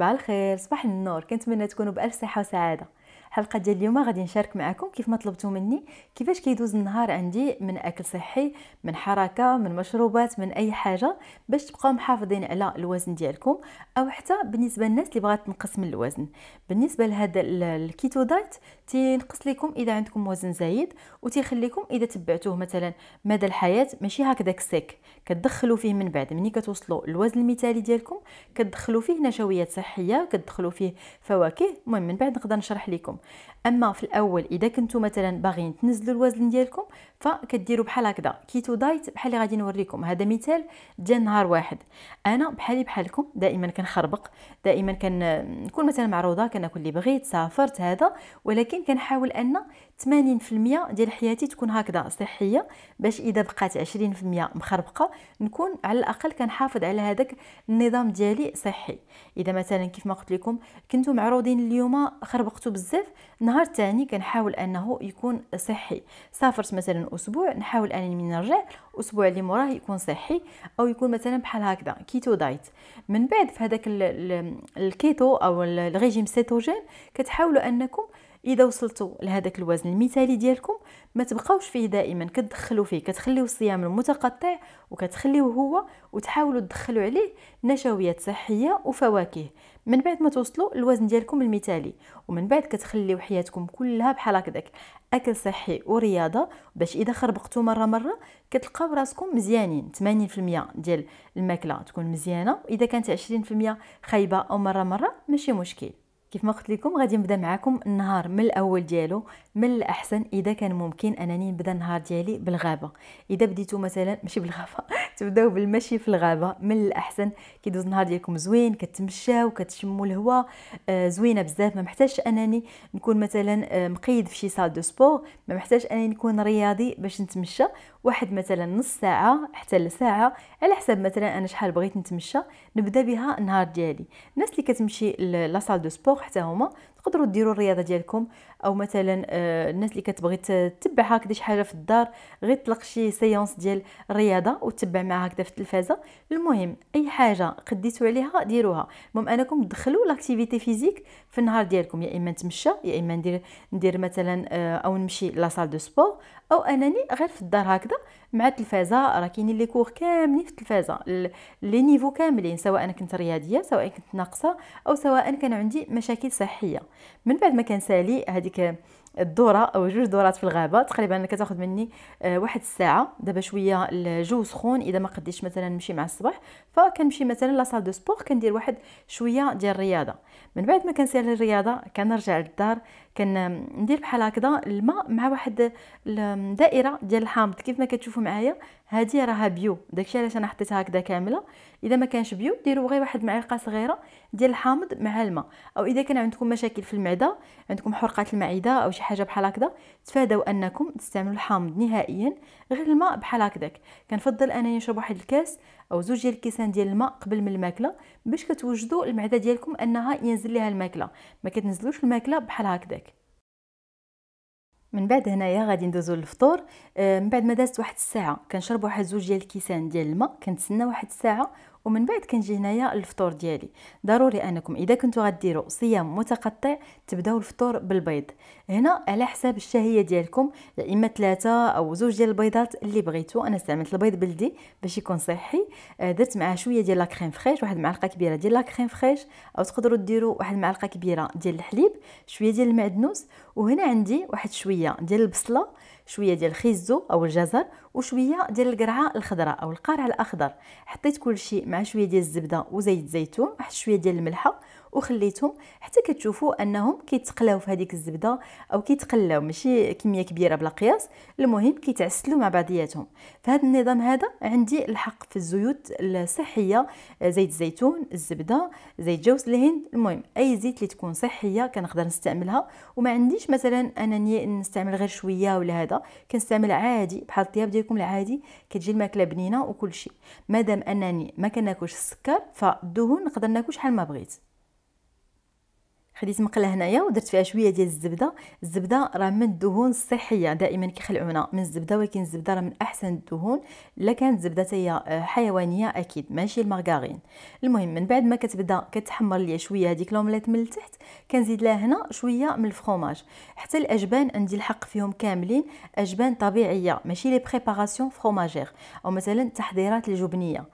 صباح الخير صباح النور كنتمنى تكونوا بالف صحه وسعاده الحلقه ديال اليوم غادي نشارك معكم كيف ما طلبتوا مني كيفاش كيدوز النهار عندي من اكل صحي من حركه من مشروبات من اي حاجه باش تبقاو محافظين على الوزن ديالكم او حتى بالنسبه للناس اللي بغات تنقص من الوزن بالنسبه لهذا الكيتو دايت تنقص لكم اذا عندكم وزن زايد وتيخليكم اذا تبعتوه مثلا مدى الحياه ماشي هكذاك سيك كتدخلوا فيه من بعد ملي كتوصلوا الوزن المثالي ديالكم كتدخلوا فيه نشويات صحيه كتدخلوا فيه فواكه المهم من بعد نقدر نشرح لكم اما في الاول اذا كنتو مثلا باغيين تنزلوا الوزن ديالكم فكديروا بحال هكذا كيتو دايت بحال اللي غادي نوريكم هذا مثال ديال نهار واحد انا بحالي بحالكم دائما كنخربق دائما كنكون مثلا معروضه كناكل اللي بغيت سافرت هذا ولكن كنحاول ان 80% ديال حياتي تكون هكذا صحيه باش اذا بقات 20% مخربقه نكون على الاقل كنحافظ على هذاك النظام ديالي صحي اذا مثلا كيف ما قلت لكم كنتو معروضين اليوم خربقتوا بزاف نهار تاني كنحاول انه يكون صحي سافرت مثلا اسبوع نحاول انني من نرجع الاسبوع اللي موراه يكون صحي او يكون مثلا بحال هكذا كيتو دايت من بعد في هذاك الكيتو او الريجيم سيتوجين كتحاولوا انكم اذا وصلتوا لهذاك الوزن المثالي ديالكم ما تبقاوش فيه دائما كتدخلوا فيه كتخليو الصيام المتقطع وكتخليوه هو وتحاولوا تدخلوا عليه نشويات صحيه وفواكه من بعد ما توصلوا الوزن ديالكم المثالي ومن بعد كتخليو حياتكم كلها بحال هكذاك اكل صحي ورياضه باش اذا خربقتوا مره مره كتلقاو راسكم مزيانين 80% ديال الماكله تكون مزيانه واذا كانت 20% خايبه او مره مره ماشي مشكل كيف ما قلت لكم غادي نبدا معاكم النهار من الاول ديالو من الاحسن اذا كان ممكن انني نبدا النهار ديالي بالغابه اذا بديتو مثلا ماشي بالغابه تبداو بالمشي في الغابه من الاحسن كيدوز النهار ديالكم زوين كتمشاو كتشموا الهواء آه زوينه بزاف ما محتاجش انني نكون مثلا آه مقيد في شي سال دو سبور ما محتاجش انني نكون رياضي باش نتمشى واحد مثلا نص ساعه حتى لساعه على حسب مثلا انا شحال بغيت نتمشى نبدا بها النهار ديالي الناس اللي كتمشي سال دو سبور حتى هما تقدروا ديروا الرياضه ديالكم او مثلا آه، الناس اللي كتبغي تتبع هكذا شي حاجه في الدار غير تطلق شي سيونس ديال الرياضه وتتبع معها هكذا في التلفازه المهم اي حاجه قديتوا عليها ديروها المهم انكم تدخلوا لاكتيفيتي فيزيك في النهار ديالكم يا اما نتمشى يا اما ندير ندير مثلا آه، او نمشي سال دو سبور او انني غير في الدار هكذا مع التلفازه راه كاينين لي كور كاملين في التلفازه لي نيفو كاملين سواء كنت رياضيه سواء كنت ناقصه او سواء كان عندي مشاكل صحيه من بعد ما سالي هذيك الدوره او جوج دورات في الغابه تقريبا كتاخذ مني آه، واحد الساعه دابا شويه الجو سخون اذا ما قديتش مثلا نمشي مع الصباح فكنمشي مثلا لصال دو سبور كندير واحد شويه ديال الرياضه من بعد ما كنسير للرياضه كنرجع للدار كندير بحال هكذا الماء مع واحد الدائره ديال الحامض كيف ما كتشوفوا معايا هذه راها بيو داكشي علاش انا حطيتها هكذا كامله اذا ما كانش بيو ديروا غير واحد معلقه صغيره ديال الحامض مع الماء او اذا كان عندكم مشاكل في المعده عندكم حرقات المعده او شي حاجه بحال هكذا تفادوا انكم تستعملوا الحامض نهائيا غير الماء بحال هكذاك كنفضل انني نشرب واحد الكاس او زوج ديال الكيسان ديال الماء قبل من الماكله باش كتوجدوا المعده ديالكم انها ينزل لها الماكله ما كتنزلوش الماكله بحال هكذاك من بعد هنايا غادي ندوزو للفطور آه، من بعد ما دازت واحد الساعه كنشرب واحد زوج ديال الكيسان ديال الماء كنتسنى واحد الساعه ومن بعد كنجي هنايا الفطور ديالي ضروري انكم اذا كنتو غديروا صيام متقطع تبداو الفطور بالبيض هنا على حساب الشهيه ديالكم يا اما ثلاثه او زوج ديال البيضات اللي بغيتو انا استعملت البيض بلدي باش يكون صحي آه، درت معاه شويه ديال لا كريم فريش واحد المعلقه كبيره ديال لا كريم فريش او تقدروا ديروا واحد المعلقه كبيره ديال الحليب شويه ديال المعدنوس وهنا عندي واحد شويه ديال البصله شويه ديال الخيزو او الجزر وشويه ديال القرعه الخضراء او القارع الاخضر حطيت كل شيء مع شويه ديال الزبده وزيت زيتون واحد شويه ديال الملحه وخليتهم حتى كتشوفوا انهم كيتقلاو في هذيك الزبده او كيتقلاو ماشي كميه كبيره بلا قياس المهم كيتعسلوا مع بعضياتهم فهاد النظام هذا عندي الحق في الزيوت الصحيه زيت الزيتون الزبده زيت جوز الهند المهم اي زيت اللي تكون صحيه كنقدر نستعملها وما عنديش مثلا انني نستعمل غير شويه ولا هذا كنستعمل عادي بحال الطياب ديالكم العادي كتجي الماكله بنينه وكل شيء مادام انني ما كناكلش السكر فالدهون نقدر ناكل شحال ما بغيت خديت مقله هنايا ودرت فيها شويه ديال الزبده الزبده راه من الدهون الصحيه دائما كيخلعونا من الزبده ولكن الزبده راه من احسن الدهون الا كانت زبده هي آه، حيوانيه اكيد ماشي المارغارين المهم من بعد ما كتبدا كتحمر ليا شويه هذيك لومليت من التحت كنزيد لها هنا شويه من الفرomage حتى الاجبان عندي الحق فيهم كاملين اجبان طبيعيه ماشي لي بريباراسيون فروماجير او مثلا تحضيرات الجبنيه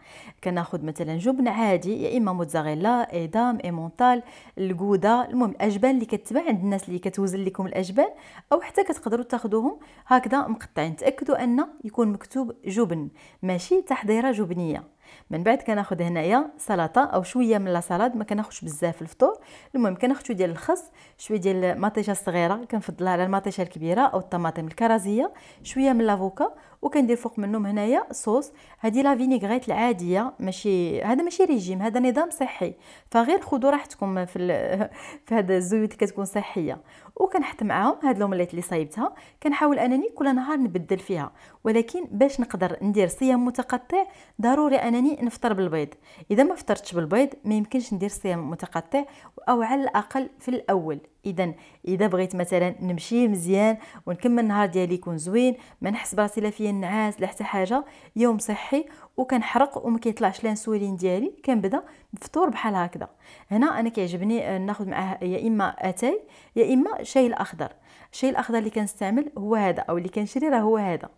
كناخذ مثلا جبن عادي يا اما موتزاريلا ايدام ايمونتال الكوده المهم الاجبان اللي كتباع عند الناس اللي كتوزن لكم الاجبان او حتى كتقدروا تاخذوهم هكذا مقطعين تاكدوا ان يكون مكتوب جبن ماشي تحضيره جبنيه من بعد كناخد هنايا سلطه او شويه من لا ما كناخدش بزاف الفطور المهم كناخد ديال الخس شويه ديال مطيشه صغيره كنفضلها على المطيشه الكبيره او الطماطم الكرزيه شويه من لافوكا وكندير فوق منهم هنايا صوص هذه لا فينيغريت العاديه ماشي هذا ماشي ريجيم هذا نظام صحي فغير خذوا راحتكم في ال... في هذا الزيوت اللي كتكون صحيه وكنحط معاهم هاد الاومليت اللي صايبتها كنحاول انني كل نهار نبدل فيها ولكن باش نقدر ندير صيام متقطع ضروري انا انني نفطر بالبيض اذا ما فطرتش بالبيض ما يمكنش ندير صيام متقطع او على الاقل في الاول اذا اذا بغيت مثلا نمشي مزيان ونكمل النهار ديالي يكون زوين ما نحس براسي لا فيا النعاس لا حتى حاجه يوم صحي وكنحرق وما كيطلعش الانسولين ديالي كنبدا بفطور بحال هكذا هنا انا كيعجبني ناخذ معاه يا اما اتاي يا اما شاي الاخضر الشاي الاخضر اللي كنستعمل هو هذا او اللي كنشري راه هو هذا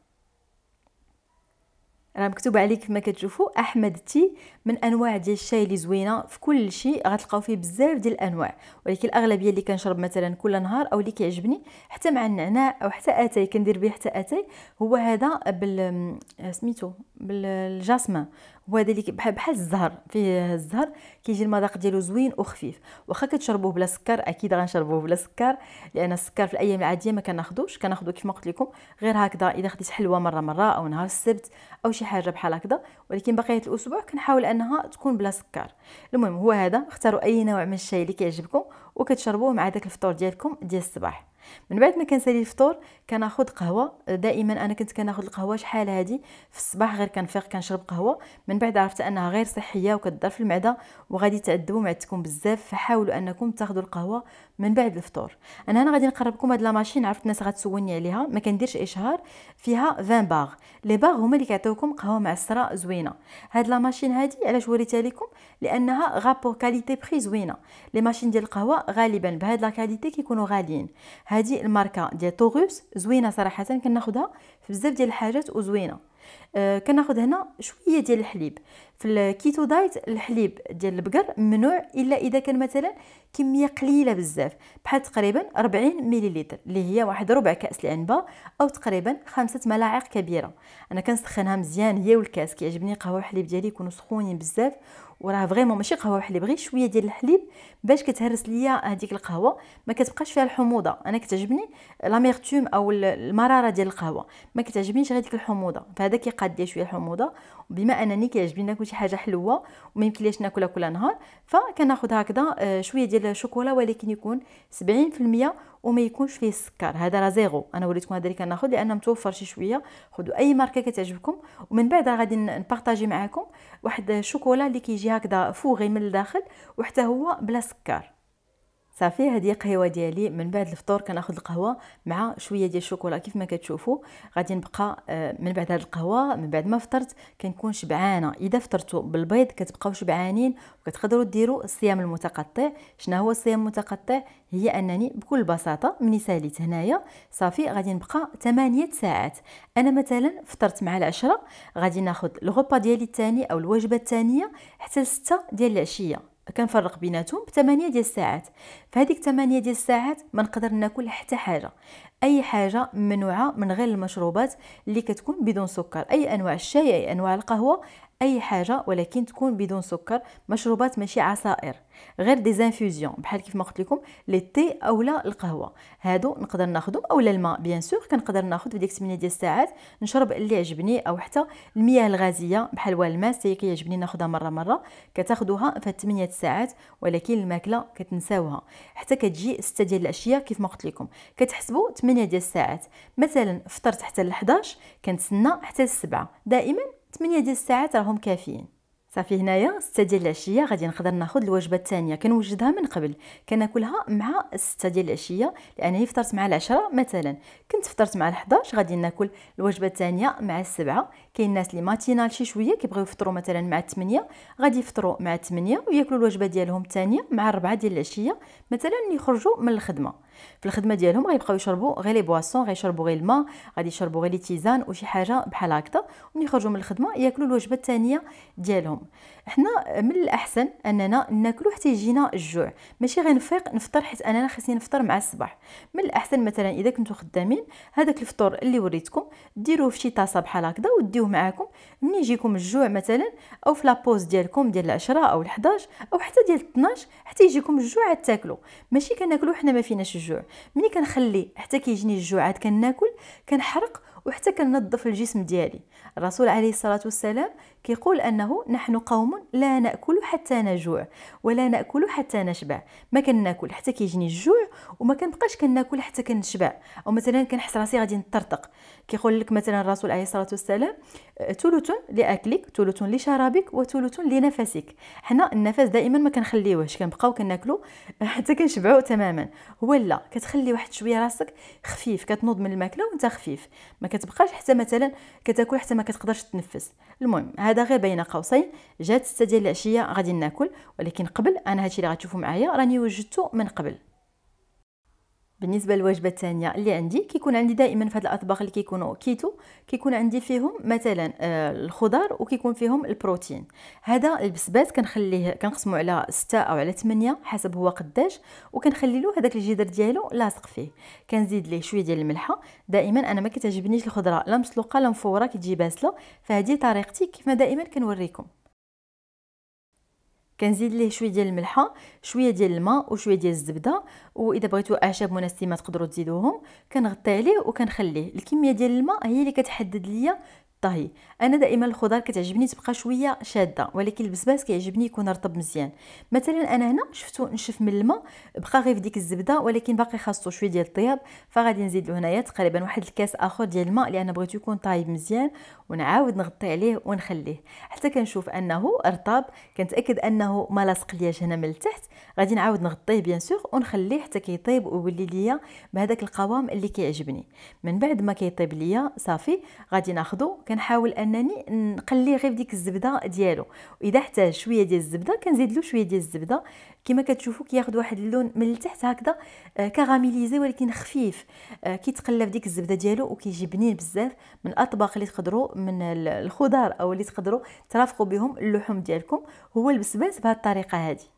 راه مكتوب عليه كما كتشوفوا احمد تي من انواع ديال الشاي اللي زوينه في كل شيء غتلقاو فيه بزاف ديال الانواع ولكن الاغلبيه اللي كنشرب مثلا كل نهار او اللي كيعجبني حتى مع النعناع او حتى اتاي كندير به حتى اتاي هو هذا بال آه، سميتو بالجاسمين وهذا اللي بحال بحال الزهر فيه الزهر كيجي المذاق ديالو زوين وخفيف واخا كتشربوه بلا سكر اكيد غنشربوه بلا سكر لان السكر في الايام العاديه ما كناخذوش كناخذو كيف ما قلت لكم غير هكذا اذا خديت حلوه مره مره او نهار السبت او شي حاجه بحال هكذا ولكن بقيه الاسبوع كنحاول انها تكون بلا سكر المهم هو هذا اختاروا اي نوع من الشاي اللي كيعجبكم وكتشربوه مع داك الفطور ديالكم ديال الصباح من بعد ما كنسالي الفطور كناخذ قهوه دائما انا كنت كناخذ القهوه شحال هادي في الصباح غير كنفيق كنشرب قهوه من بعد عرفت انها غير صحيه وكتضر في المعده وغادي تعذبوا معدتكم بزاف فحاولوا انكم تاخذوا القهوه من بعد الفطور انا هنا غادي نقرب لكم هاد لا ماشين عرفت الناس غتسولني عليها ما كنديرش اشهار فيها 20 باغ لي باغ هما اللي كيعطيوكم قهوه معسره زوينه هاد لا ماشين هادي علاش وريتها لكم لانها غابور كاليتي بري زوينه لي ماشين ديال القهوه غالبا بهاد لا كاليتي كيكونوا غاليين هادي الماركه ديال طوغوس زوينه صراحه كناخذها في بزاف ديال الحاجات وزوينه أه كناخذ هنا شويه ديال الحليب في الكيتو دايت الحليب ديال البقر ممنوع الا اذا كان مثلا كميه قليله بزاف بحال تقريبا 40 مليلتر اللي هي واحد ربع كاس العنبه او تقريبا خمسة ملاعق كبيره انا كنسخنها مزيان هي والكاس كيعجبني قهوه الحليب ديالي يكونوا سخونين بزاف وراه فريمون ماشي قهوه وحليب غير شويه ديال الحليب باش كتهرس ليا هذيك القهوه ما كتبقاش فيها الحموضه انا كتعجبني لاميرتوم او المراره ديال القهوه ما كتعجبنيش غير ديك الحموضه فهذا كيقاد ليا شويه الحموضه بما انني كيعجبني ناكل شي حاجه حلوه وما يمكنليش ناكلها كل نهار فكناخذ هكذا آه، شويه ديال الشوكولا ولكن يكون 70% وما يكونش فيه السكر هذا راه زيرو انا وليتكم هذا اللي كناخذ لان متوفر شي شويه خذوا اي ماركه كتعجبكم ومن بعد غادي نبارطاجي معكم واحد الشوكولا اللي كيجي هكذا فوغي من الداخل وحتى هو بلا سكر صافي هذه قهوه ديالي من بعد الفطور كناخذ القهوه مع شويه ديال الشوكولا كيف ما كتشوفوا غادي نبقى آه، من بعد هذه القهوه من بعد ما فطرت كنكون شبعانه اذا فطرتوا بالبيض كتبقاو شبعانين وكتقدروا ديروا الصيام المتقطع شنو هو الصيام المتقطع هي انني بكل بساطه مني ساليت هنايا صافي غادي نبقى 8 ساعات انا مثلا فطرت مع العشرة غادي ناخذ الغوبا ديالي الثاني او الوجبه الثانيه حتى 6 ديال العشيه كنفرق بيناتهم بثمانية ديال الساعات فهذيك ثمانية ديال الساعات ما نقدر ناكل حتى حاجه اي حاجه ممنوعه من غير المشروبات اللي كتكون بدون سكر اي انواع الشاي اي انواع القهوه اي حاجه ولكن تكون بدون سكر مشروبات ماشي عصائر غير ديزانفوزيون بحال كيف ما قلت لكم لي تي اولا القهوه هادو نقدر ناخذهم اولا الماء بيان سور كنقدر ناخذ في ديك 8 ديال الساعات نشرب اللي عجبني او حتى المياه الغازيه بحال والما سي كيعجبني ناخذها مره مره كتاخذوها في 8 ساعات ولكن الماكله كتنساوها حتى كتجي 6 ديال العشيه كيف ما قلت لكم كتحسبوا 8 ديال الساعات مثلا فطرت حتى ل 11 كنتسنى حتى ل 7 دائما 8 ديال الساعات راهم كافيين صافي هنايا 6 ديال العشيه غادي نقدر ناخذ الوجبه الثانيه كنوجدها من قبل كناكلها مع 6 ديال العشيه لانني فطرت مع العشرة مثلا كنت فطرت مع ال11 غادي ناكل الوجبه الثانيه مع السبعة كاين الناس اللي ماتينال شي شويه كيبغيو يفطروا مثلا مع 8 غادي يفطروا مع 8 وياكلوا الوجبه ديالهم الثانيه مع 4 ديال العشيه مثلا يخرجوا من الخدمه في الخدمه ديالهم غيبقاو يشربوا غير لي بواسون غيشربوا غير الماء غادي يشربوا غير لي تيزان وشي حاجه بحال هكذا ومن يخرجوا من الخدمه ياكلوا الوجبه الثانيه ديالهم حنا من الاحسن اننا ناكلو حتى يجينا الجوع ماشي غير نفيق نفطر حيت اننا خصني نفطر مع الصباح من الاحسن مثلا اذا كنتو خدامين هذاك الفطور اللي وريتكم ديروه في شي طاسه بحال هكذا وديوه معاكم ملي يجيكم الجوع مثلا او في لابوز ديالكم ديال العشرة او الحداش 11 او حتى ديال 12 حتى يجيكم الجوع عاد تاكلوا ماشي كناكلو حنا ما فيناش الجوع ملي كنخلي حتى كيجيني الجوع عاد كناكل كنحرق وحتى كننظف الجسم ديالي الرسول عليه الصلاه والسلام كيقول أنه نحن قوم لا نأكل حتى نجوع ولا نأكل حتى نشبع ما كناكل حتى كيجيني الجوع وما كنبقاش كناكل حتى كنشبع أو مثلا كنحس راسي غادي نطرطق كيقول لك مثلا الرسول عليه الصلاة والسلام آه، ثلث لأكلك ثلث لشرابك وثلث لنفسك حنا النفس دائما ما كنخليوهش كنبقاو كناكلو حتى كنشبعو تماما هو لا كتخلي واحد شويه راسك خفيف كتنوض من الماكله وانت خفيف ما كتبقاش حتى مثلا كتاكل حتى ما كتقدرش تنفس المهم هذا هذا غير بين قوسين جات 6 ديال العشيه غادي ناكل ولكن قبل انا هادشي اللي غتشوفوا معايا راني وجدته من قبل بالنسبه للوجبه الثانيه اللي عندي كيكون عندي دائما في هاد الاطباق اللي كيكونوا كيتو كيكون عندي فيهم مثلا آه وكيكون فيهم البروتين هذا البسبات كنخليه كنقسمو على 6 او على 8 حسب هو قداش وكنخلي له هذاك الجدر ديالو لاصق فيه كنزيد ليه شويه ديال الملحه دائما انا ما كتعجبنيش الخضره لا مسلوقه لا مفوره كتجي باسله فهذه طريقتي كيف ما دائما كنوريكم كنزيد ليه شويه ديال الملحه شويه ديال الماء وشويه ديال الزبده واذا بغيتوا اعشاب مناسبه تقدروا تزيدوهم كنغطي عليه وكنخليه الكميه ديال الماء هي اللي كتحدد ليا الطهي انا دائما الخضار كتعجبني تبقى شويه شاده ولكن البسباس كيعجبني يكون رطب مزيان مثلا انا هنا شفتو نشف من الماء بقى غير في ديك الزبده ولكن باقي خاصو شويه ديال الطياب فغادي نزيد له هنايا تقريبا واحد الكاس اخر ديال الماء لان بغيتو يكون طايب مزيان ونعاود نغطي عليه ونخليه حتى كنشوف انه رطاب كنتاكد انه ما لاصق لياش هنا من التحت غادي نعاود نغطيه بيان سور ونخليه حتى كيطيب ويولي ليا بهذاك القوام اللي كيعجبني من بعد ما كيطيب ليا صافي غادي ناخذ كنحاول انني نقلي غير ديك الزبده ديالو واذا احتاج شويه ديال الزبده كنزيد له شويه ديال الزبده كما كتشوفوا كياخذ واحد اللون من التحت هكذا آه، كغاميليزي ولكن خفيف آه، كيتقلب ديك الزبده ديالو وكيجي بنين بزاف من الاطباق اللي تقدروا من الخضار او اللي تقدروا ترافقوا بهم اللحوم ديالكم هو البسباس بهذه الطريقه هذه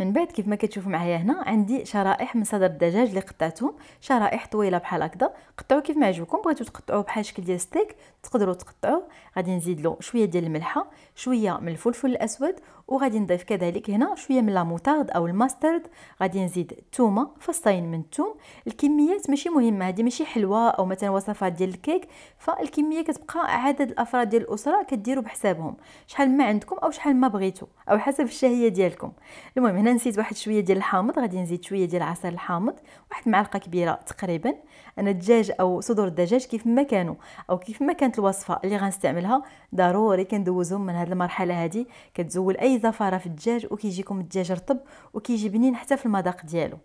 من بعد كيف ما كتشوفوا معايا هنا عندي شرائح من صدر الدجاج اللي قطعتهم شرائح طويله بحال هكذا قطعوا كيف ما عجبكم بغيتو تقطعوه بحال شكل ديال ستيك تقدروا تقطعوه غادي نزيد له شويه ديال الملحه شويه من الفلفل الاسود وغادي نضيف كذلك هنا شويه من لاموتارد او الماسترد غادي نزيد ثومه فصين من الثوم الكميات ماشي مهمه هذه ماشي حلوه او مثلا وصفات ديال الكيك فالكميه كتبقى عدد الافراد ديال الاسره كديروا بحسابهم شحال ما عندكم او شحال ما بغيتو او حسب الشهيه ديالكم المهم هنا نسيت واحد شويه ديال الحامض غادي نزيد شويه ديال عصير الحامض واحد معلقه كبيره تقريبا انا الدجاج او صدور الدجاج كيف ما كانوا او كيف ما كانت الوصفه اللي غنستعملها ضروري كندوزهم من هذه المرحله هذه كتزول اي زفره في الدجاج وكيجيكم الدجاج رطب وكيجي بنين حتى في المذاق ديالو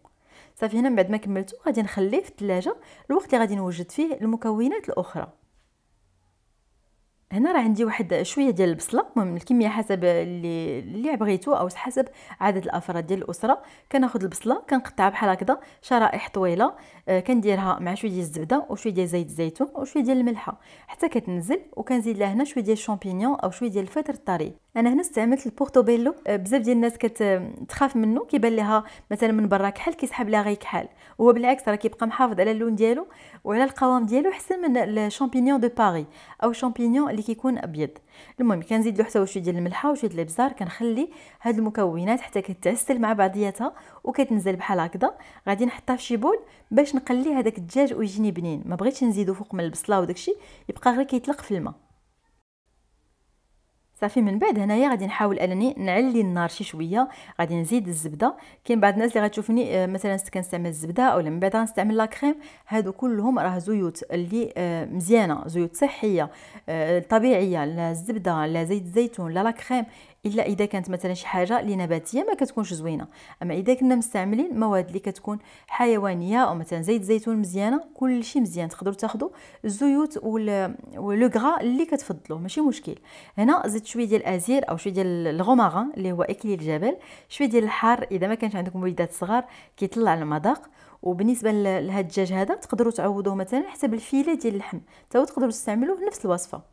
صافي هنا من بعد ما كملتو غادي نخليه في الثلاجه الوقت اللي غادي نوجد فيه المكونات الاخرى هنا راه عندي واحد شويه ديال البصله المهم الكميه حسب اللي اللي بغيتو او حسب عدد الافراد ديال الاسره كناخذ البصله كنقطعها بحال هكذا شرائح طويله آه كنديرها مع شويه ديال الزبده وشويه ديال زيت الزيتون وشويه ديال الملحه حتى كتنزل وكنزيد لها هنا شويه ديال الشامبينيون او شويه ديال الفطر الطري انا هنا استعملت البورتوبيلو آه، بزاف ديال الناس كتخاف آه، منه كيبان لها مثلا من برا كحل كيسحب لها غير كحل هو بالعكس راه كيبقى محافظ على اللون ديالو وعلى القوام ديالو احسن من الشامبينيون دو باري او شامبينيون اللي كيكون ابيض المهم كنزيد له حتى شويه ديال الملحه وشويه ديال الابزار كنخلي هاد المكونات حتى كتعسل مع بعضياتها وكتنزل بحال هكذا غادي نحطها في شي بول باش نقلي هذاك الدجاج ويجيني بنين ما بغيتش نزيدو فوق من البصله وداكشي يبقى غير كيتلق في الماء صافي من بعد هنايا غادي نحاول انني نعلي النار شي شويه غادي نزيد الزبده كاين بعض الناس اللي غتشوفني آه، مثلا كنستعمل الزبده اولا من بعد غنستعمل لا كريم هادو كلهم راه زيوت اللي آه، مزيانه زيوت صحيه آه، طبيعيه لا الزبده لا زيت الزيتون لا لا كريم الا اذا كانت مثلا شي حاجه اللي نباتيه ما كتكونش زوينه اما اذا كنا مستعملين مواد اللي كتكون حيوانيه او مثلا زيت زيتون مزيانه كلشي مزيان تقدروا تاخذوا الزيوت ولو غرا اللي كتفضلوه ماشي مشكل هنا زدت شويه ديال الازير او شويه ديال الغوماغان اللي هو اكليل الجبل شويه ديال الحار اذا ما كانش عندكم وليدات صغار كيطلع المذاق وبالنسبه لهاد الدجاج هذا تقدروا تعوضوه مثلا حتى بالفيله ديال اللحم حتى تقدروا تستعملوه نفس الوصفه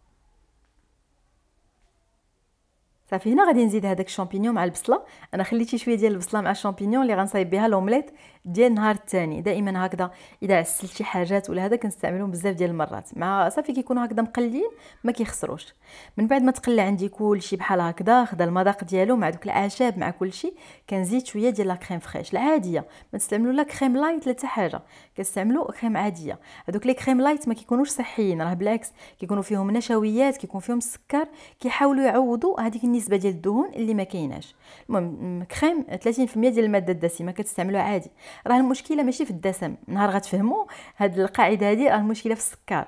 صافي هنا غادي نزيد هذاك الشامبينيون مع البصله انا خليتي شويه ديال البصله مع الشامبينيون اللي غنصايب بها لومليت ديال النهار الثاني دائما هكذا اذا عسلت شي حاجات ولا هذا كنستعملهم بزاف ديال المرات مع صافي كيكونوا هكذا مقلين ما كيخسروش من بعد ما تقلى عندي كلشي بحال هكذا خدا المذاق ديالو مع دوك الاعشاب مع كلشي كنزيد شويه ديال لا كريم فريش العاديه ما تستعملوا لا كريم لايت لا حتى حاجه كنستعملوا كريم عاديه هذوك لي كريم لايت ما كيكونوش صحيين راه بالعكس كيكونوا فيهم نشويات كيكون فيهم السكر كيحاولوا يعوضوا هذيك النسبه ديال الدهون اللي ما كايناش المهم كريم 30% ديال الماده الدسمه كتستعملوا عادي راه المشكله ماشي في الدسم نهار غتفهموا هاد القاعده هادي راه المشكله في السكر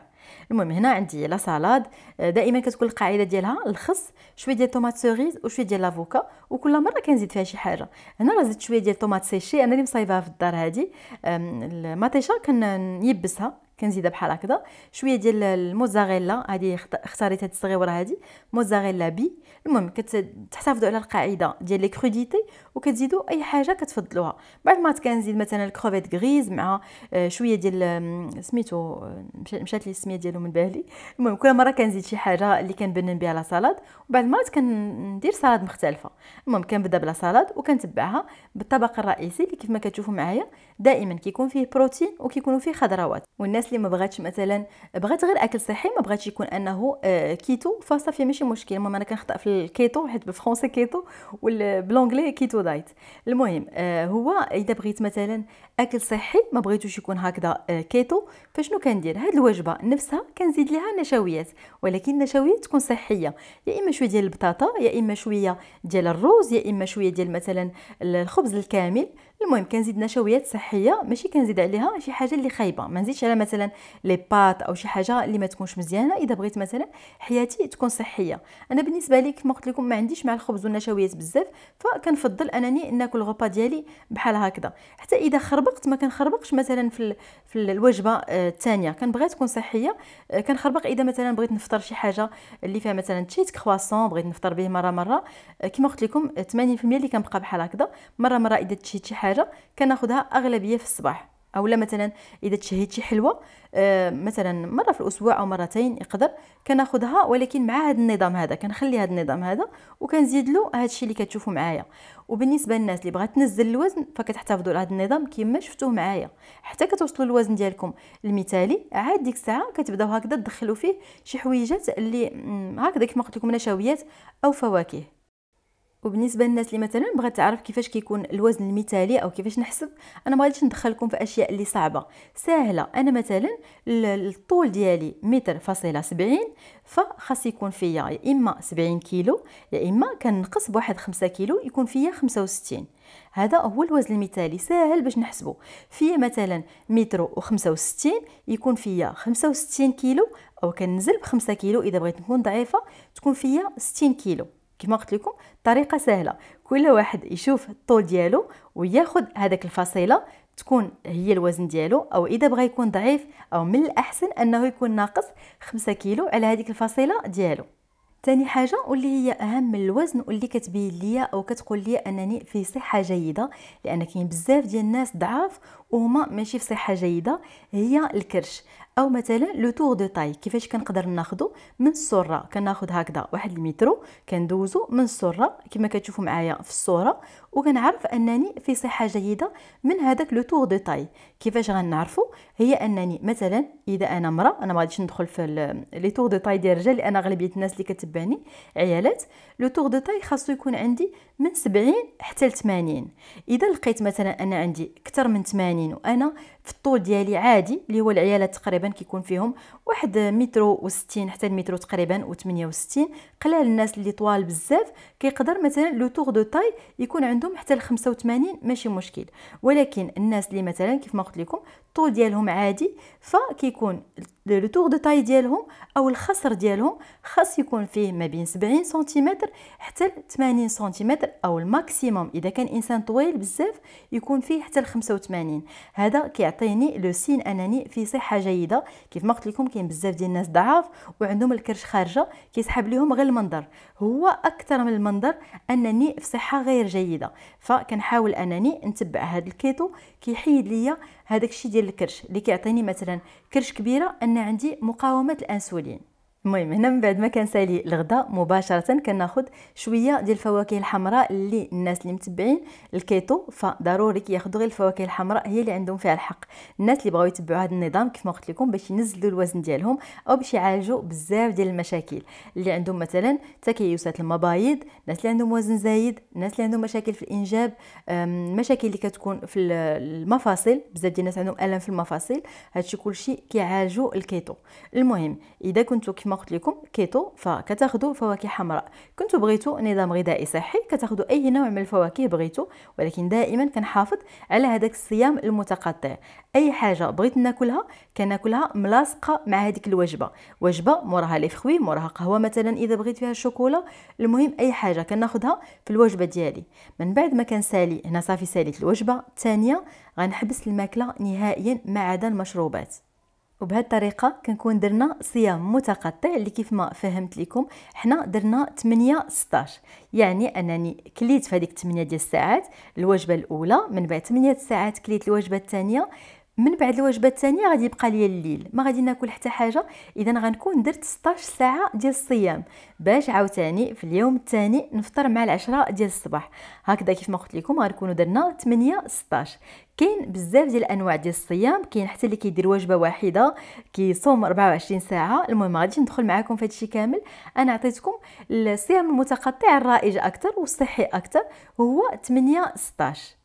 المهم هنا عندي لا سالاد آه، دائما كتكون القاعده ديالها الخس شويه ديال طوماط سوريز وشويه ديال لافوكا وكل مره كنزيد فيها شي حاجه هنا راه زدت شويه ديال طوماط سيشي انا اللي مصايبها في الدار هادي المطيشه كنيبسها كنزيدها بحال هكذا شويه ديال الموزاريلا هذه اختاريت هذه الصغيره هذه موزاريلا بي المهم كتحتفظوا على القاعده ديال لي كروديتي وكتزيدوا اي حاجه كتفضلوها بعد ما كنزيد مثلا الكروفيت غريز مع آه، شويه ديال سميتو مشات لي السميه ديالو من بالي المهم كل مره كنزيد شي حاجه اللي كنبنن بها لا سالاد وبعد ما كندير سالاد مختلفه المهم كنبدا بلا سالاد وكنتبعها بالطبق الرئيسي اللي كيف ما كتشوفوا معايا دائما كيكون فيه بروتين وكيكونوا فيه خضروات والناس اللي ما بغاتش مثلا بغات غير اكل صحي ما بغاتش يكون انه آه، كيتو فصافي ماشي مشكل المهم انا كنخطا في الكيتو حيت بالفرونسي كيتو والبلونغلي كيتو دايت المهم آه، هو اذا بغيت مثلا اكل صحي ما بغيتوش يكون هكذا آه، كيتو فشنو كندير هاد الوجبه نفسها كنزيد ليها نشويات ولكن نشويات تكون صحيه يا اما شويه ديال البطاطا يا اما شويه ديال الروز يا اما شويه ديال مثلا الخبز الكامل المهم كنزيد نشويات صحيه ماشي كنزيد عليها شي حاجه اللي خايبه ما نزيدش على مثلا لي بات او شي حاجه اللي ما تكونش مزيانه اذا بغيت مثلا حياتي تكون صحيه انا بالنسبه لي كما قلت لكم ما عنديش مع الخبز والنشويات بزاف فكنفضل انني ناكل الغوبا ديالي بحال هكذا حتى اذا خربقت ما كنخربقش مثلا في في الوجبه آه، الثانيه كنبغي تكون صحيه آه، كنخربق اذا مثلا بغيت نفطر شي حاجه اللي فيها مثلا تشيت كرواسون بغيت نفطر به مره مره آه، كما قلت لكم 80% اللي كنبقى بحال هكذا مره مره اذا تشيت شي حاجه حاجه كناخدها اغلبيه في الصباح اولا مثلا اذا تشهيت شي حلوه آه مثلا مره في الاسبوع او مرتين يقدر كناخذها ولكن مع هذا النظام هذا كنخلي هذا النظام هذا وكنزيد له هذا الشيء اللي كتشوفوا معايا وبالنسبه للناس اللي بغات تنزل الوزن فكتحتفظوا على هذا النظام كما شفتوه معايا حتى كتوصلوا الوزن ديالكم المثالي عاد ديك الساعه كتبداو هكذا تدخلوا فيه شي حويجات اللي هكذا كما قلت لكم نشويات او فواكه وبالنسبه للناس اللي مثلا بغات تعرف كيفاش كيكون الوزن المثالي او كيفاش نحسب انا ما غاديش ندخلكم في اشياء اللي صعبه سهله انا مثلا الطول ديالي متر فاصله 70 فخاص يكون فيا يا اما 70 كيلو يا اما كنقص بواحد 5 كيلو يكون فيا 65 هذا هو الوزن المثالي ساهل باش نحسبه فيا مثلا متر و65 يكون فيا 65 كيلو او كنزل ب 5 كيلو اذا بغيت نكون ضعيفه تكون فيا 60 كيلو كما قلت لكم طريقه سهله كل واحد يشوف الطول ديالو وياخذ هذاك الفصيله تكون هي الوزن ديالو او اذا بغى يكون ضعيف او من الاحسن انه يكون ناقص 5 كيلو على هذيك الفصيله ديالو تاني حاجه واللي هي اهم من الوزن واللي كتبين ليا او كتقول ليا انني في صحه جيده لان كاين بزاف ديال الناس ضعاف وهما ماشي في صحه جيده هي الكرش او مثلا لو تور دو طاي كيفاش كنقدر ناخذو من السره كناخذ هكذا واحد المترو كندوزو من السره كما كتشوفوا معايا في الصوره وكنعرف انني في صحه جيده من هذاك لو تور دو طاي كيفاش غنعرفو هي انني مثلا اذا انا مرا انا ما غاديش ندخل في لي تور دو طاي ديال الرجال لان اغلبيه الناس اللي كتبعني عيالات لو تور دو طاي خاصو يكون عندي من 70 حتى ل 80 اذا لقيت مثلا انا عندي اكثر من 80 وانا في الطول ديالي عادي اللي هو العيالات تقريبا كيكون فيهم واحد مترو و60 حتى المترو تقريبا و68 قلال الناس اللي طوال بزاف كيقدر مثلا لو تور دو تاي يكون عندهم حتى ل 85 ماشي مشكل ولكن الناس اللي مثلا كيف ما قلت لكم الطول ديالهم عادي فكيكون لو تور دو تاي ديالهم او الخصر ديالهم خاص يكون فيه ما بين 70 سنتيمتر حتى 80 سنتيمتر او الماكسيموم اذا كان انسان طويل بزاف يكون فيه حتى 85 هذا كيعطيني لو سين انني في صحه جيده كيف ما قلت لكم كاين بزاف ديال الناس ضعاف وعندهم الكرش خارجه كيسحب لهم غير المنظر هو اكثر من المنظر انني في صحه غير جيده فكنحاول انني نتبع هذا الكيتو كيحيد ليا هذاك الشيء ديال الكرش اللي كيعطيني مثلا كرش كبيره ان عندي مقاومه الانسولين المهم هنا من بعد ما كان سالي الغداء مباشره كناخذ شويه ديال الفواكه الحمراء اللي الناس اللي متبعين الكيتو فضروري كياخذوا غير الفواكه الحمراء هي اللي عندهم فيها الحق الناس اللي بغاو يتبعوا هذا النظام كيف ما قلت لكم باش ينزلوا الوزن ديالهم او باش يعالجوا بزاف ديال المشاكل اللي عندهم مثلا تكيسات المبايض الناس اللي عندهم وزن زايد الناس اللي عندهم مشاكل في الانجاب مشاكل اللي كتكون في المفاصل بزاف ديال الناس عندهم الم في المفاصل هادشي كلشي كيعالجوا الكيتو المهم اذا كنتو كيف كما قلت لكم كيتو فكتاخذوا فواكه حمراء كنتو بغيتو نظام غذائي صحي كتاخذوا اي نوع من الفواكه بغيتو ولكن دائما كنحافظ على هذاك الصيام المتقطع اي حاجه بغيت ناكلها كناكلها ملاصقه مع هذيك الوجبه وجبه موراها لي فخوي موراها قهوه مثلا اذا بغيت فيها الشوكولا المهم اي حاجه كناخذها في الوجبه ديالي من بعد ما كنسالي هنا صافي ساليت الوجبه الثانيه غنحبس الماكله نهائيا ما عدا المشروبات وبهذه الطريقه كنكون درنا صيام متقطع اللي كيف ما فهمت لكم حنا درنا 8 16 يعني انني كليت في هذيك 8 ديال الساعات الوجبه الاولى من بعد 8 ساعات كليت الوجبه الثانيه من بعد الوجبه الثانيه غادي يبقى ليا الليل ما غادي ناكل حتى حاجه اذا غنكون درت 16 ساعه ديال الصيام باش عاوتاني في اليوم الثاني نفطر مع العشرة ديال الصباح هكذا كيف ما قلت لكم غنكونوا درنا 8 16 كاين بزاف ديال الانواع ديال الصيام كاين حتى اللي كيدير وجبه واحده كيصوم 24 ساعه المهم غادي ندخل معكم في هادشي كامل انا عطيتكم الصيام المتقطع الرائج اكثر والصحي اكثر هو 8 16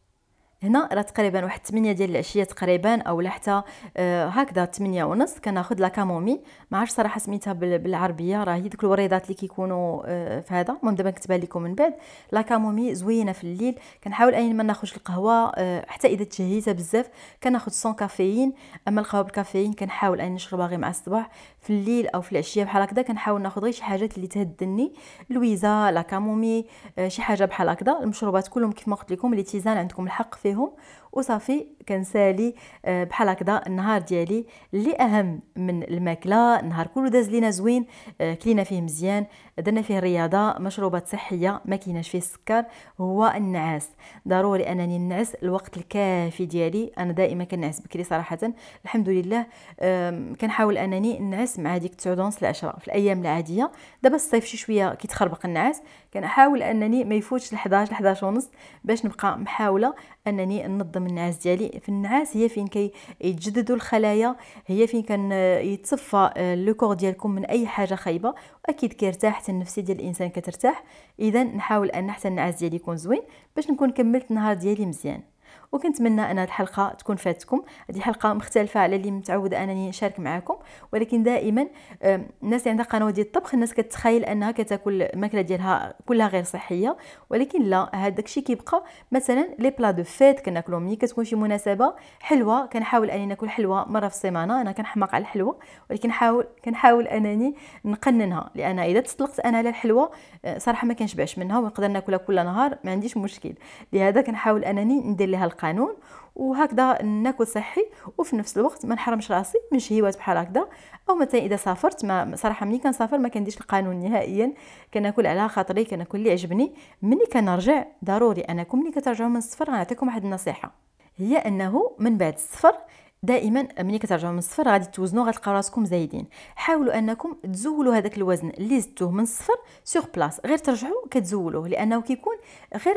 هنا راه تقريبا واحد 8 ديال العشيه تقريبا او حتى آه هكذا 8 ونص كناخذ لا كامومي ما عرفتش صراحه سميتها بالعربيه راه هي ديك الوريضات اللي كيكونوا آه في هذا المهم دابا كتبها لكم من بعد لا كامومي زوينه في الليل كنحاول اين ما ناخذ القهوه آه حتى اذا تجهزها بزاف كناخذ سون كافيين اما القهوه بالكافيين كنحاول اين نشربها غير مع الصباح في الليل او في العشيه بحال هكذا كنحاول ناخذ غير شي حاجات اللي تهدني لويزا لا كامومي آه، شي حاجه بحال هكذا المشروبات كلهم كيف ما قلت لكم اللي تيزان عندكم الحق فيهم وصافي كنسالي آه، بحال هكذا النهار ديالي اللي اهم من الماكله النهار كله داز لينا زوين آه، كلينا فيه مزيان درنا فيه رياضه مشروبات صحيه ما كيناش فيه السكر هو النعاس ضروري انني ننعس الوقت الكافي ديالي انا دائما كنعس بكري صراحه الحمد لله كنحاول انني نعس مع هذيك 9 ونص في الايام العاديه دابا الصيف شي شويه كيتخربق النعاس كنحاول انني ما يفوتش ل 11 11 ونص باش نبقى محاوله انني ننظم النعاس ديالي في النعاس هي فين كيتجددوا الخلايا هي فين كان يتصفى آه، لو كور ديالكم من اي حاجه خايبه واكيد كيرتاح حتى النفسيه ديال الانسان كترتاح اذا نحاول ان حتى النعاس ديالي يكون زوين باش نكون كملت النهار ديالي مزيان وكنتمنى ان هذه الحلقه تكون فاتكم هذه حلقه مختلفه على اللي متعوده انني نشارك معكم ولكن دائما الناس اللي عندها قنوات ديال الطبخ الناس كتخيل انها كتاكل الماكله ديالها كلها غير صحيه ولكن لا هذاك الشيء كيبقى مثلا لي بلا دو فيت كناكلهم ملي كتكون شي مناسبه حلوه كنحاول انني ناكل حلوه مره في السيمانه انا كنحماق على الحلوه ولكن حاول كنحاول انني نقننها لان اذا تطلقت انا على الحلوه آه، صراحه ما كنشبعش منها ونقدر ناكلها كل نهار ما عنديش مشكل لهذا كنحاول انني ندير لها القانون وهكذا ناكل صحي وفي نفس الوقت ما نحرمش راسي من شهيوات بحال هكذا او مثلا اذا سافرت ما صراحه ملي كنسافر ما كنديش القانون نهائيا كناكل على خاطري كناكل اللي عجبني ملي كنرجع ضروري انكم ملي كترجعوا من السفر غنعطيكم واحد النصيحه هي انه من بعد السفر دائما ملي كترجعوا من الصفر غادي توزنوا غتلقاو راسكم زايدين حاولوا انكم تزولوا هذاك الوزن اللي زدتوه من الصفر سوغ بلاص غير ترجعوا كتزولوه لانه كيكون غير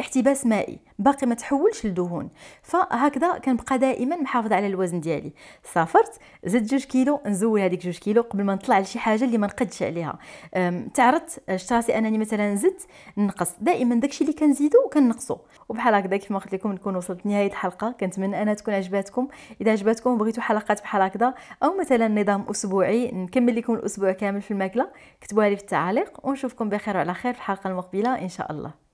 احتباس مائي باقي ما تحولش لدهون فهكذا كنبقى دائما محافظه على الوزن ديالي سافرت زدت جوج كيلو نزول هذيك جوج كيلو قبل ما نطلع لشي حاجه اللي ما نقدش عليها تعرضت شفت راسي انني مثلا زدت نقص دائما داكشي اللي كنزيدو كنقصو وبحال هكذا كيف ما قلت لكم نكون وصلت لنهايه الحلقه كنتمنى انها تكون عجباتكم اذا عجبتكم بغيتوا حلقات بحال هكذا او مثلا نظام اسبوعي نكمل لكم الاسبوع كامل في الماكله كتبوها لي في التعاليق ونشوفكم بخير وعلى خير في الحلقه المقبله ان شاء الله